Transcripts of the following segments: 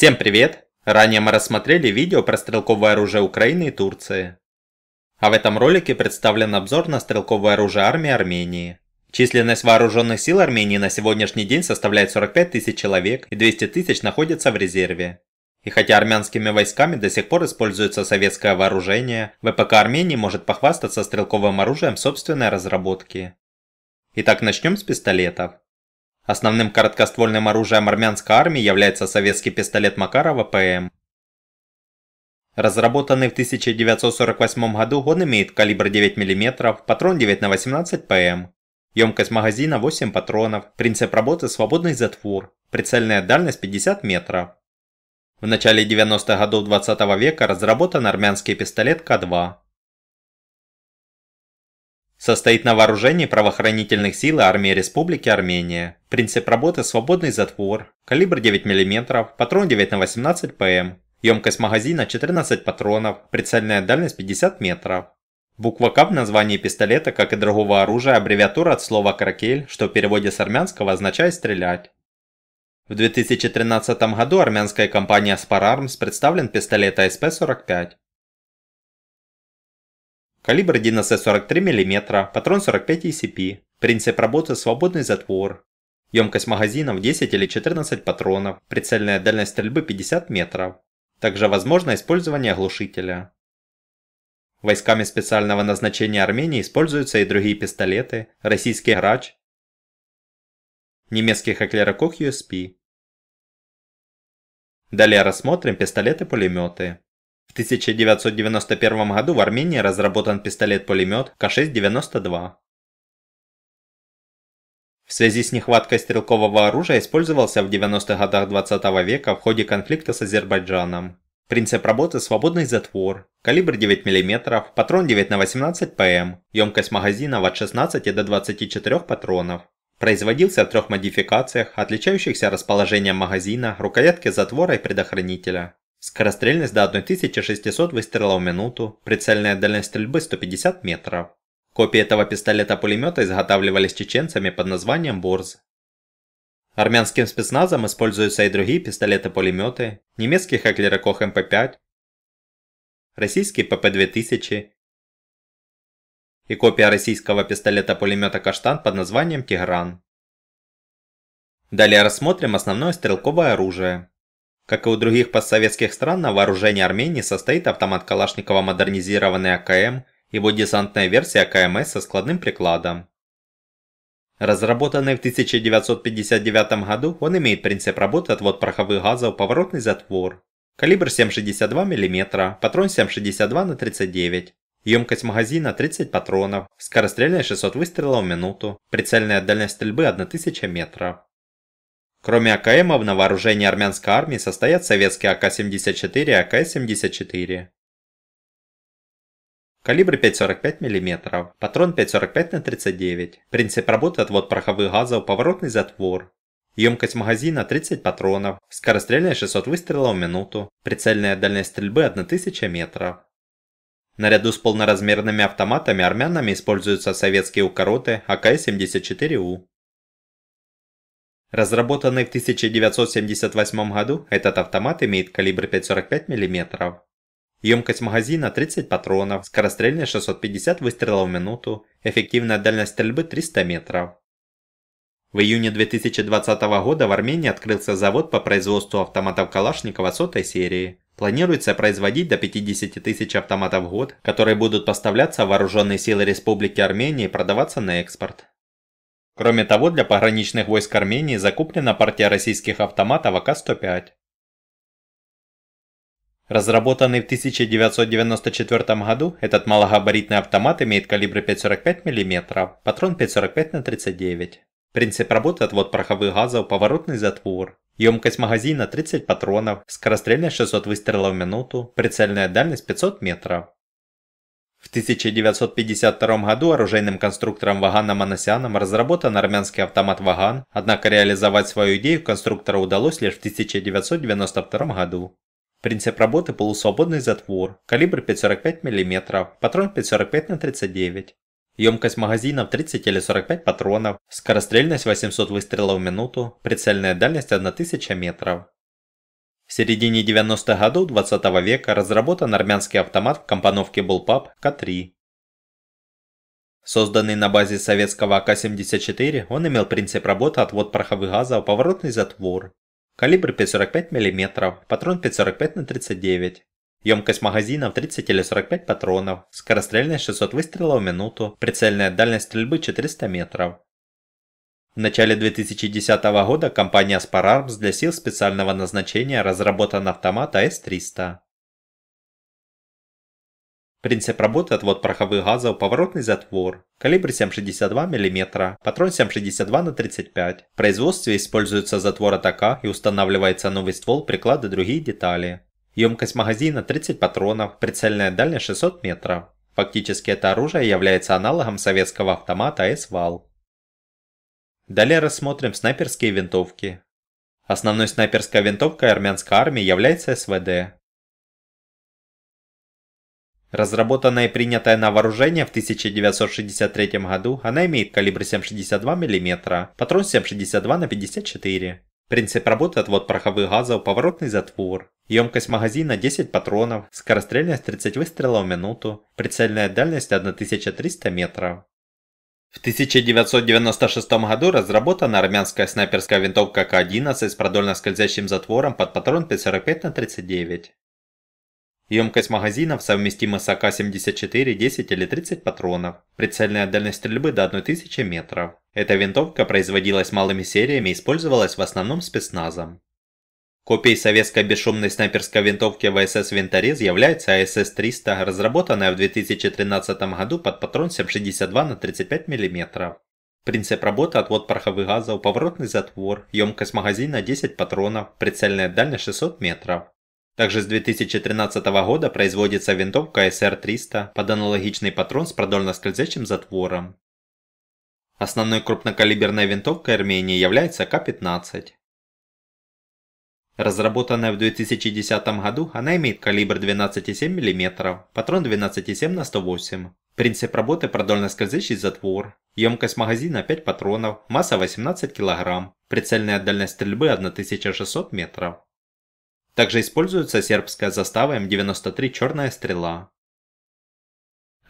Всем привет! Ранее мы рассмотрели видео про стрелковое оружие Украины и Турции. А в этом ролике представлен обзор на стрелковое оружие армии Армении. Численность вооруженных сил Армении на сегодняшний день составляет 45 тысяч человек и 200 тысяч находятся в резерве. И хотя армянскими войсками до сих пор используется советское вооружение, ВПК Армении может похвастаться стрелковым оружием собственной разработки. Итак, начнем с пистолетов. Основным короткоствольным оружием армянской армии является советский пистолет Макарова ПМ. Разработанный в 1948 году, он имеет калибр 9 мм, патрон 9 на 18 ПМ, емкость магазина 8 патронов, принцип работы свободный затвор, прицельная дальность 50 метров. В начале 90-х годов 20 -го века разработан армянский пистолет К2. Состоит на вооружении правоохранительных сил и армии Республики Армения. Принцип работы – свободный затвор, калибр 9 мм, патрон 9 на 18 ПМ, эм. емкость магазина 14 патронов, прицельная дальность 50 метров. Буква «К» в названии пистолета, как и другого оружия, аббревиатура от слова «кракель», что в переводе с армянского означает «стрелять». В 2013 году армянская компания Spararms представлен пистолет АСП-45. Калибр 11,43 мм, патрон 45 ECP, принцип работы свободный затвор. Емкость магазинов 10 или 14 патронов, прицельная дальность стрельбы 50 метров. Также возможно использование глушителя. Войсками специального назначения Армении используются и другие пистолеты, российский грач, немецких эклерокок USP. Далее рассмотрим пистолеты-пулеметы. В 1991 году в Армении разработан пистолет-пулемет К6-92. В связи с нехваткой стрелкового оружия использовался в 90-х годах 20 -го века в ходе конфликта с Азербайджаном. Принцип работы – свободный затвор, калибр 9 мм, патрон 9 на 18 ПМ, эм, емкость магазинов от 16 до 24 патронов. Производился в трех модификациях, отличающихся расположением магазина, рукоятки затвора и предохранителя. Скорострельность до 1600 выстрелов в минуту, прицельная дальность стрельбы 150 метров. Копии этого пистолета-пулемета изготавливались чеченцами под названием «Борз». Армянским спецназом используются и другие пистолеты-пулеметы, немецких оклераков МП-5, эм российский ПП-2000 и копия российского пистолета-пулемета «Каштан» под названием «Тигран». Далее рассмотрим основное стрелковое оружие. Как и у других постсоветских стран, на вооружении Армении состоит автомат Калашникова модернизированный АКМ, его десантная версия АКМС со складным прикладом. Разработанный в 1959 году, он имеет принцип работы отвод пороховых газов, поворотный затвор. Калибр 7,62 мм, патрон 7,62 на 39 Емкость магазина 30 патронов, скорострельность 600 выстрелов в минуту, прицельная дальность стрельбы 1000 метров. Кроме АКМов на вооружении армянской армии состоят советские АК-74 и АК-74. Калибр 5,45 мм, патрон 5,45 на 39, принцип работы отвод пороховых газов, поворотный затвор, емкость магазина 30 патронов, скорострельная 600 выстрелов в минуту, прицельная дальность стрельбы 1000 метров. Наряду с полноразмерными автоматами армянами используются советские укороты АК-74У. Разработанный в 1978 году, этот автомат имеет калибр 5,45 мм. Емкость магазина 30 патронов, скорострельность 650 выстрелов в минуту, эффективная дальность стрельбы 300 метров. В июне 2020 года в Армении открылся завод по производству автоматов Калашникова сотой серии. Планируется производить до 50 тысяч автоматов в год, которые будут поставляться в вооруженные силы Республики Армении и продаваться на экспорт. Кроме того, для пограничных войск Армении закуплена партия российских автоматов АК-105. Разработанный в 1994 году, этот малогабаритный автомат имеет калибр 5,45 мм, патрон 5,45 на 39. Принцип работы отвод пороховых газов, поворотный затвор. Емкость магазина 30 патронов, скорострельность 600 выстрелов в минуту, прицельная дальность 500 метров. 1952 году оружейным конструктором Ваганом Анасяном разработан армянский автомат «Ваган», однако реализовать свою идею конструктору удалось лишь в 1992 году. Принцип работы – полусвободный затвор, калибр 5,45 мм, патрон 5,45 на 39 емкость магазинов 30 или 45 патронов, скорострельность 800 выстрелов в минуту, прицельная дальность 1000 метров. В середине 90-х годов 20 -го века разработан армянский автомат в компоновке Bullpup К3. Созданный на базе советского АК-74, он имел принцип работы отвод пороховых газов, поворотный затвор, калибр 545 мм, патрон 545 на 39 Емкость магазинов 30 или 45 патронов, скорострельность 600 выстрелов в минуту, прицельная дальность стрельбы 400 метров. В начале 2010 года компания SparArms для сил специального назначения разработан автомат АС-300. Принцип работы отвод пороховых газов, поворотный затвор, калибр 7,62 мм, патрон 7,62 на 35. В производстве используется затвор атака и устанавливается новый ствол, приклад и другие детали. Емкость магазина 30 патронов, прицельная дальность 600 метров. Фактически это оружие является аналогом советского автомата С-ВАЛ. Далее рассмотрим снайперские винтовки. Основной снайперской винтовкой армянской армии является СВД. Разработанная и принятая на вооружение в 1963 году, она имеет калибр 7,62 мм, патрон 7,62 на 54 Принцип работы отвод пороховых газов, поворотный затвор. Емкость магазина 10 патронов, скорострельность 30 выстрелов в минуту, прицельная дальность 1300 метров. В 1996 году разработана армянская снайперская винтовка К-11 с продольно-скользящим затвором под патрон 5,45 на 39. Емкость магазинов совместима с АК-74 10 или 30 патронов. Прицельная дальность стрельбы до 1000 метров. Эта винтовка производилась малыми сериями и использовалась в основном спецназом. Копией советской бесшумной снайперской винтовки ВСС «Винторез» является АСС-300, разработанная в 2013 году под патрон 7,62 на 35 мм. Принцип работы – отвод пороховых газов, поворотный затвор, емкость магазина 10 патронов, прицельная дальность 600 метров. Также с 2013 года производится винтовка ср 300 под аналогичный патрон с продольно-скользящим затвором. Основной крупнокалиберной винтовкой Армении является К-15. Разработанная в 2010 году, она имеет калибр 12,7 мм, патрон 12,7 на 108 Принцип работы продольно скользящий затвор. Емкость магазина 5 патронов, масса 18 кг, прицельная дальность стрельбы 1600 метров. Также используется сербская застава М93 «Черная стрела».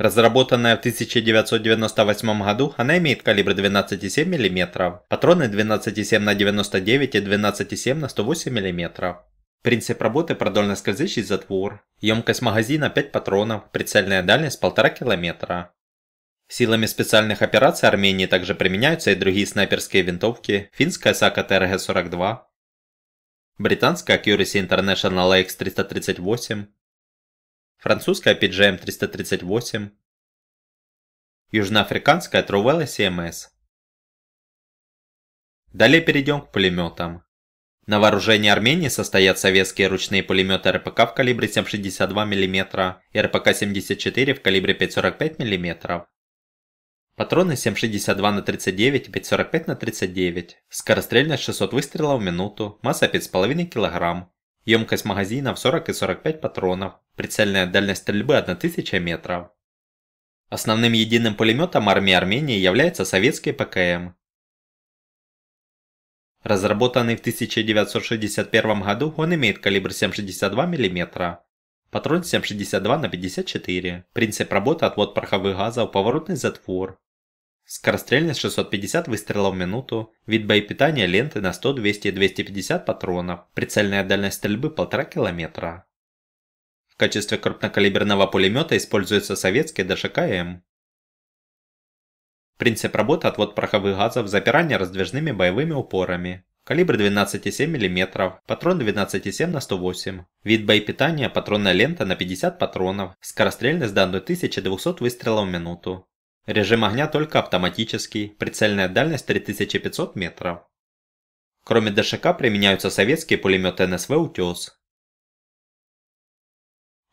Разработанная в 1998 году, она имеет калибр 12,7 мм, патроны 12,7 на 99 и 12,7 на 108 мм. Принцип работы продольно скользящий затвор, емкость магазина 5 патронов, прицельная дальность 1,5 км. Силами специальных операций Армении также применяются и другие снайперские винтовки, финская САКа ТРГ-42, британская Accuracy International AX-338, французская PGM 338, южноафриканская Truvella CMS. Далее перейдем к пулеметам. На вооружении Армении состоят советские ручные пулеметы РПК в калибре 7,62 мм и РПК-74 в калибре 5,45 мм. Патроны 7,62 на 39 и 5,45 на 39, скорострельность 600 выстрелов в минуту, масса 5,5 кг, Емкость в 40 и 45 патронов, прицельная дальность стрельбы 1000 метров. Основным единым пулеметом армии Армении является советский ПКМ. Разработанный в 1961 году, он имеет калибр 7,62 мм, патрон 7,62 на 54, принцип работы отвод пороховых газов, поворотный затвор, Скорострельность 650 выстрелов в минуту, вид боепитания ленты на 100, 200 и 250 патронов, прицельная дальность стрельбы 1,5 километра. В качестве крупнокалиберного пулемета используется советский ДШКМ. Принцип работы отвод пороховых газов, запирание раздвижными боевыми упорами. Калибр 12,7 мм, патрон 12,7 на 108. Вид боепитания – патронная лента на 50 патронов, скорострельность данной 1200 выстрелов в минуту. Режим огня только автоматический, прицельная дальность 3500 метров. Кроме ДШК применяются советские пулеметы НСВ «Утес».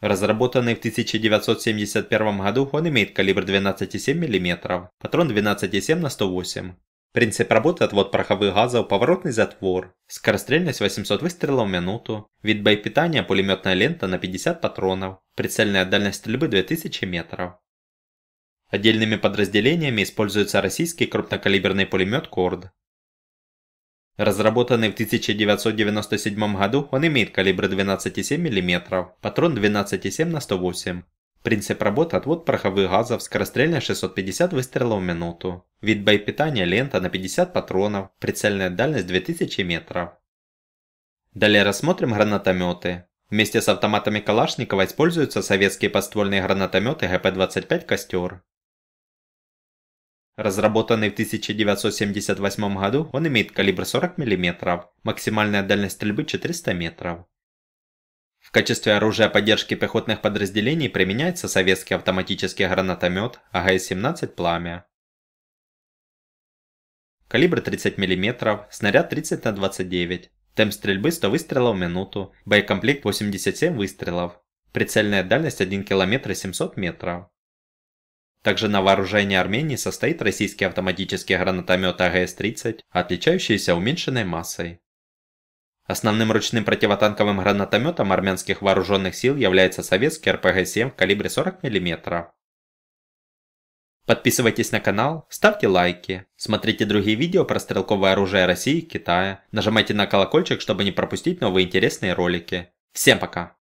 Разработанный в 1971 году, он имеет калибр 12,7 мм, патрон 12,7 на 108. Принцип работы – отвод пороховых газов, поворотный затвор, скорострельность 800 выстрелов в минуту, вид боепитания – пулеметная лента на 50 патронов, прицельная дальность стрельбы 2000 метров. Отдельными подразделениями используется российский крупнокалиберный пулемет «Корд». Разработанный в 1997 году, он имеет калибр 12,7 мм, патрон 12,7 на 108 Принцип работы – отвод пороховых газов, скорострельность 650 выстрелов в минуту. Вид боепитания – лента на 50 патронов, прицельная дальность 2000 метров. Далее рассмотрим гранатометы. Вместе с автоматами Калашникова используются советские подствольные гранатометы ГП-25 «Костер». Разработанный в 1978 году, он имеет калибр 40 мм, максимальная дальность стрельбы 400 метров. В качестве оружия поддержки пехотных подразделений применяется советский автоматический гранатомет АГС-17 «Пламя». Калибр 30 мм, снаряд 30 на 29, темп стрельбы 100 выстрелов в минуту, боекомплект 87 выстрелов, прицельная дальность 1 км 700 метров. Также на вооружении Армении состоит российский автоматический гранатомет АГС-30, отличающийся уменьшенной массой. Основным ручным противотанковым гранатометом армянских вооруженных сил является советский РПГ-7 в калибре 40 мм. Подписывайтесь на канал, ставьте лайки, смотрите другие видео про стрелковое оружие России и Китая, нажимайте на колокольчик, чтобы не пропустить новые интересные ролики. Всем пока!